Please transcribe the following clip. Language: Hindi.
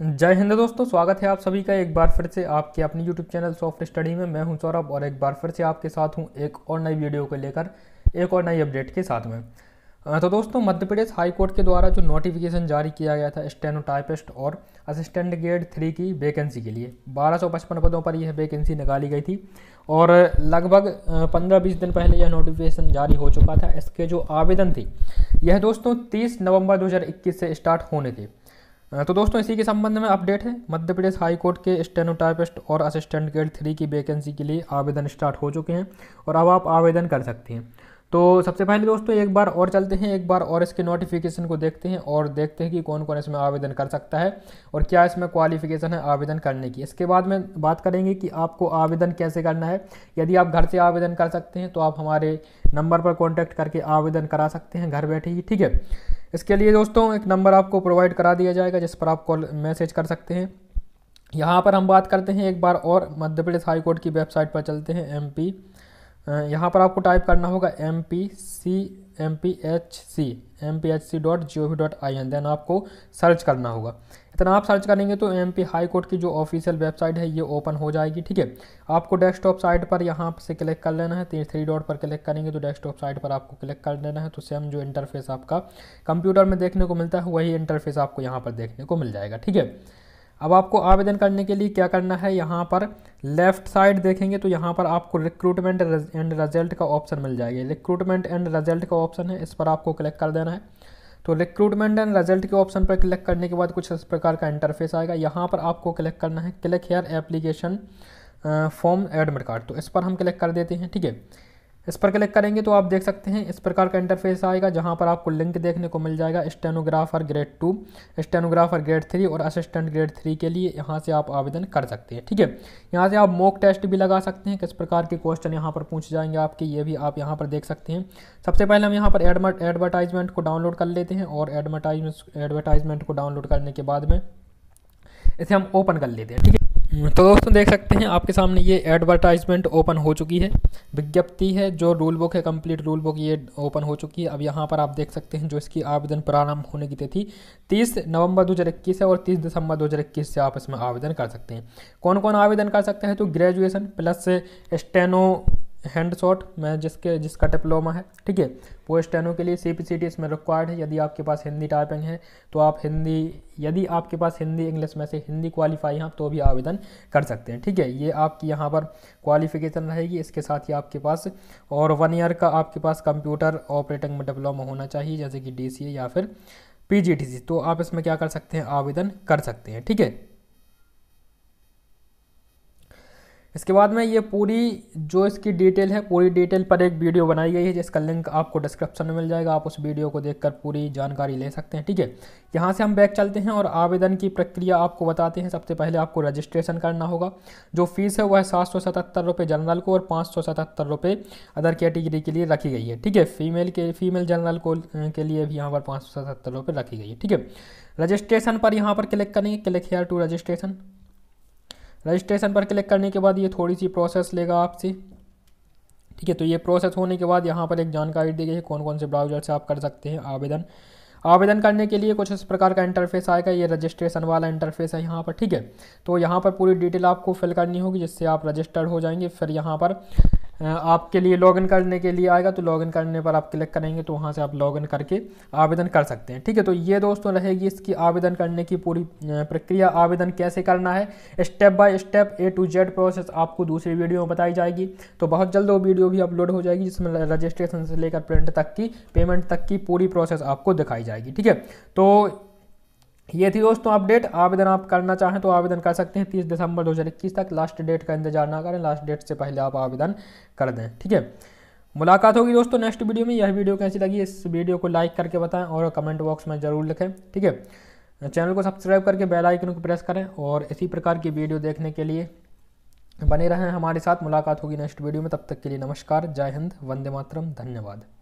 जय हिंद दोस्तों स्वागत है आप सभी का एक बार फिर से आपके अपने YouTube चैनल सॉफ्ट स्टडी में मैं हूं सौरभ और एक बार फिर से आपके साथ हूं एक और नई वीडियो को लेकर एक और नई अपडेट के साथ में तो दोस्तों मध्य प्रदेश हाई कोर्ट के द्वारा जो नोटिफिकेशन जारी किया गया था स्टेनोटाइपिस्ट और असिस्टेंट ग्रेड थ्री की वैकेंसी के लिए 1255 पदों पर यह वैकेंसी निकाली गई थी और लगभग 15-20 दिन पहले यह नोटिफिकेशन जारी हो चुका था इसके जो आवेदन थे यह दोस्तों 30 नवंबर 2021 से स्टार्ट होने थे तो दोस्तों इसी के संबंध में अपडेट है मध्य प्रदेश हाई कोर्ट के स्टेनोटाइपिस्ट और असिस्टेंट ग्रेड थ्री की वैकेंसी के लिए आवेदन स्टार्ट हो चुके हैं और अब आप आवेदन कर सकते हैं तो सबसे पहले दोस्तों एक बार और चलते हैं एक बार और इसके नोटिफिकेशन को देखते हैं और देखते हैं कि कौन कौन इसमें आवेदन कर सकता है और क्या इसमें क्वालिफिकेशन है आवेदन करने की इसके बाद में बात करेंगे कि आपको आवेदन कैसे करना है यदि आप घर से आवेदन कर सकते हैं तो आप हमारे नंबर पर कॉन्टैक्ट करके आवेदन करा सकते हैं घर बैठे ही ठीक है इसके लिए दोस्तों एक नंबर आपको प्रोवाइड करा दिया जाएगा जिस पर आप कॉल मैसेज कर सकते हैं यहाँ पर हम बात करते हैं एक बार और मध्य प्रदेश हाई कोर्ट की वेबसाइट पर चलते हैं एम पी यहाँ पर आपको टाइप करना होगा M P C M P H C M P H C dot G O V dot I N then आपको सर्च करना होगा इतना आप सर्च करेंगे तो एम पी हाई कोर्ट की जो ऑफिशियल वेबसाइट है ये ओपन हो जाएगी ठीक है आपको डेस्कटॉप साइट पर यहाँ से क्लिक कर लेना है तीन थ्री डॉट पर क्लिक करेंगे तो डेस्कटॉप साइट पर आपको क्लिक कर लेना है तो सेम जो इंटरफेस आपका कंप्यूटर में देखने को मिलता है वही इंटरफेस आपको यहाँ पर देखने को मिल जाएगा ठीक है अब आपको आवेदन करने के लिए क्या करना है यहाँ पर लेफ़्ट साइड देखेंगे तो यहाँ पर आपको रिक्रूटमेंट एंड रिजल्ट का ऑप्शन मिल जाएगा रिक्रूटमेंट एंड रिजल्ट का ऑप्शन है इस पर आपको क्लिक कर देना है तो रिक्रूटमेंट एंड रिजल्ट के ऑप्शन पर क्लिक करने के बाद कुछ इस प्रकार का इंटरफेस आएगा यहाँ पर आपको क्लिक करना है click here application form admit card तो इस पर हम क्लिक कर देते हैं ठीक है इस पर क्लिक करेंगे तो आप देख सकते हैं इस प्रकार का इंटरफेस आएगा जहां पर आपको लिंक देखने को मिल जाएगा stenographer grade two stenographer grade three और असिस्टेंट ग्रेड थ्री के लिए यहां से आप आवेदन कर सकते हैं ठीक है यहां से आप मॉक टेस्ट भी लगा सकते हैं किस प्रकार के क्वेश्चन यहाँ पर पूछ जाएंगे आपके ये भी आप यहाँ पर देख सकते हैं सबसे पहले हम यहाँ पर एडवर्टाइजमेंट को डाउनलोड कर लेते हैं और एडवर्टाइजमेंट एडवर्टाइजमेंट को डाउनलोड करने के बाद में इसे हम ओपन कर लेते हैं ठीक है हम्म, तो दोस्तों देख सकते हैं आपके सामने ये एडवर्टाइजमेंट ओपन हो चुकी है विज्ञप्ति है जो रूल बुक है कंप्लीट रूल बुक ये ओपन हो चुकी है अब यहाँ पर आप देख सकते हैं जो इसकी आवेदन प्रारंभ होने की तिथि 30 नवंबर 2021 है और 30 दिसंबर 2021 से आप इसमें आवेदन कर सकते हैं कौन कौन आवेदन कर सकते हैं तो graduation plus steno hand shot में जिसके जिसका डिप्लोमा है ठीक है पोस्ट टेनों के लिए सी पी सी टी इसमें रिक्वायर्ड है यदि आपके पास हिंदी टाइपिंग है तो आप हिंदी यदि आपके पास हिंदी इंग्लिश में से हिंदी क्वालिफाई हैं तो भी आवेदन कर सकते हैं ठीक है ये आपकी यहाँ पर क्वालिफिकेशन रहेगी इसके साथ ही आपके पास और वन ईयर का आपके पास कंप्यूटर ऑपरेटिंग में डिप्लोमा होना चाहिए जैसे कि डी सी या फिर पी जी टी सी तो आप इसमें क्या कर सकते हैं आवेदन कर सकते हैं ठीक है इसके बाद में ये पूरी जो इसकी डिटेल है पूरी डिटेल पर एक वीडियो बनाई गई है जिसका लिंक आपको डिस्क्रिप्शन में मिल जाएगा आप उस वीडियो को देखकर पूरी जानकारी ले सकते हैं ठीक है यहाँ से हम बैक चलते हैं और आवेदन की प्रक्रिया आपको बताते हैं सबसे पहले आपको रजिस्ट्रेशन करना होगा जो फीस है वह सात सौ सतहत्तर रुपये जनरल को और पाँच सौ सतहत्तर रुपये अदर कैटेगरी के लिए रखी गई है ठीक है फीमेल के फीमेल जनरल को के लिए भी यहाँ पर पाँच सौ सतहत्तर रुपये रखी गई है ठीक है रजिस्ट्रेशन पर यहाँ पर क्लिक करेंगे click here to registration registration पर क्लिक करने के बाद ये थोड़ी सी प्रोसेस लेगा आपसे ठीक है तो ये प्रोसेस होने के बाद यहाँ पर एक जानकारी दी गई है कौन कौन से ब्राउजर से आप कर सकते हैं आवेदन आवेदन करने के लिए कुछ इस प्रकार का इंटरफेस आएगा ये रजिस्ट्रेशन वाला इंटरफेस है यहाँ पर ठीक है तो यहाँ पर पूरी डिटेल आपको फिल करनी होगी जिससे आप रजिस्टर्ड हो जाएंगे फिर यहाँ पर आपके लिए लॉगिन करने के लिए आएगा तो लॉगिन करने पर आप क्लिक करेंगे तो वहाँ से आप लॉगिन करके आवेदन कर सकते हैं ठीक है तो ये दोस्तों रहेगी इसकी आवेदन करने की पूरी प्रक्रिया आवेदन कैसे करना है step by step A to Z process आपको दूसरी वीडियो में बताई जाएगी तो बहुत जल्द वो वीडियो भी अपलोड हो जाएगी जिसमें रजिस्ट्रेशन से लेकर प्रिंट तक की पेमेंट तक की पूरी प्रोसेस आपको दिखाई जाएगी ठीक है तो ये थी दोस्तों अपडेट आवेदन आप करना चाहें तो आवेदन कर सकते हैं तीस दिसंबर 2021 तक लास्ट डेट का इंतजार ना करें लास्ट डेट से पहले आप आवेदन कर दें ठीक है मुलाकात होगी दोस्तों नेक्स्ट वीडियो में यह वीडियो कैसी लगी इस वीडियो को लाइक करके बताएं और कमेंट बॉक्स में ज़रूर लिखें ठीक है चैनल को सब्सक्राइब करके बेलाइकन को प्रेस करें और इसी प्रकार की वीडियो देखने के लिए बने रहें हमारे साथ मुलाकात होगी नेक्स्ट वीडियो में तब तक के लिए नमस्कार जय हिंद वंदे मातरम धन्यवाद